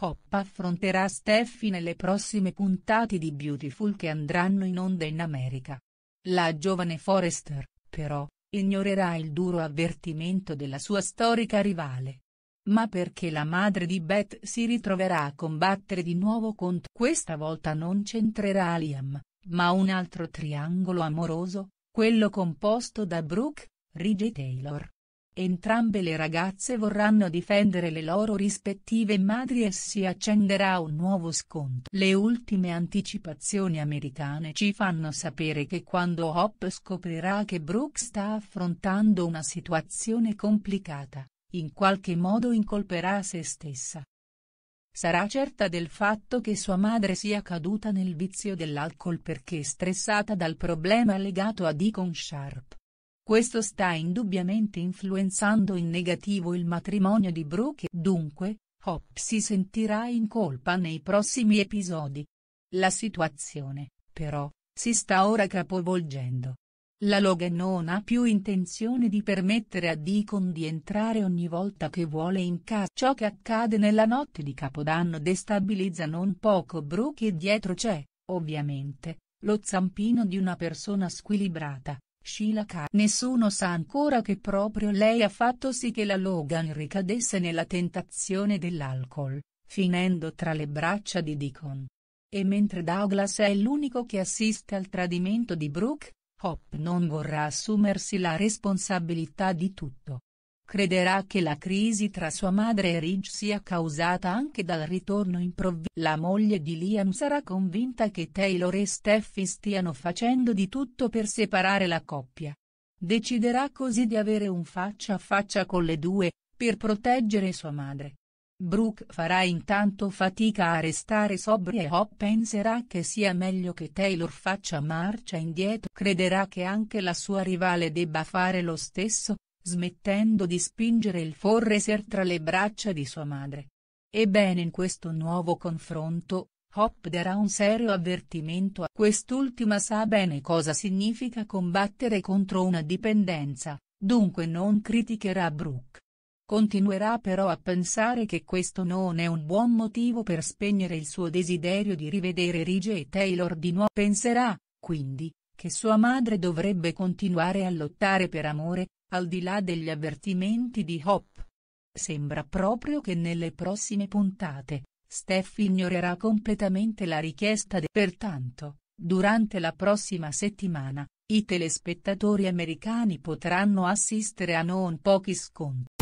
Hop affronterà Steffi nelle prossime puntate di Beautiful che andranno in onda in America. La giovane Forrester, però, ignorerà il duro avvertimento della sua storica rivale. Ma perché la madre di Beth si ritroverà a combattere di nuovo contro questa volta non c'entrerà Liam, ma un altro triangolo amoroso, quello composto da Brooke, Ridge e Taylor. Entrambe le ragazze vorranno difendere le loro rispettive madri e si accenderà un nuovo scontro. Le ultime anticipazioni americane ci fanno sapere che quando Hop scoprirà che Brooke sta affrontando una situazione complicata, in qualche modo incolperà se stessa. Sarà certa del fatto che sua madre sia caduta nel vizio dell'alcol perché stressata dal problema legato a Deacon Sharp questo sta indubbiamente influenzando in negativo il matrimonio di Brooke e dunque, Hop si sentirà in colpa nei prossimi episodi. La situazione, però, si sta ora capovolgendo. La Logan non ha più intenzione di permettere a Deacon di entrare ogni volta che vuole in casa. Ciò che accade nella notte di Capodanno destabilizza non poco Brooke e dietro c'è, ovviamente, lo zampino di una persona squilibrata, Sheila Nessuno sa ancora che proprio lei ha fatto sì che la Logan ricadesse nella tentazione dell'alcol, finendo tra le braccia di Deacon. E mentre Douglas è l'unico che assiste al tradimento di Brooke, Hop non vorrà assumersi la responsabilità di tutto. Crederà che la crisi tra sua madre e Ridge sia causata anche dal ritorno improvviso. La moglie di Liam sarà convinta che Taylor e Steffi stiano facendo di tutto per separare la coppia. Deciderà così di avere un faccia a faccia con le due, per proteggere sua madre. Brooke farà intanto fatica a restare sobria e Hop penserà che sia meglio che Taylor faccia marcia indietro. Crederà che anche la sua rivale debba fare lo stesso, smettendo di spingere il Forreser tra le braccia di sua madre. Ebbene in questo nuovo confronto, Hop darà un serio avvertimento a quest'ultima sa bene cosa significa combattere contro una dipendenza, dunque non criticherà Brooke. Continuerà però a pensare che questo non è un buon motivo per spegnere il suo desiderio di rivedere Rige e Taylor di nuovo. Penserà, quindi, che sua madre dovrebbe continuare a lottare per amore, al di là degli avvertimenti di Hop. Sembra proprio che nelle prossime puntate, Steph ignorerà completamente la richiesta de... Pertanto, durante la prossima settimana, i telespettatori americani potranno assistere a non pochi scontri.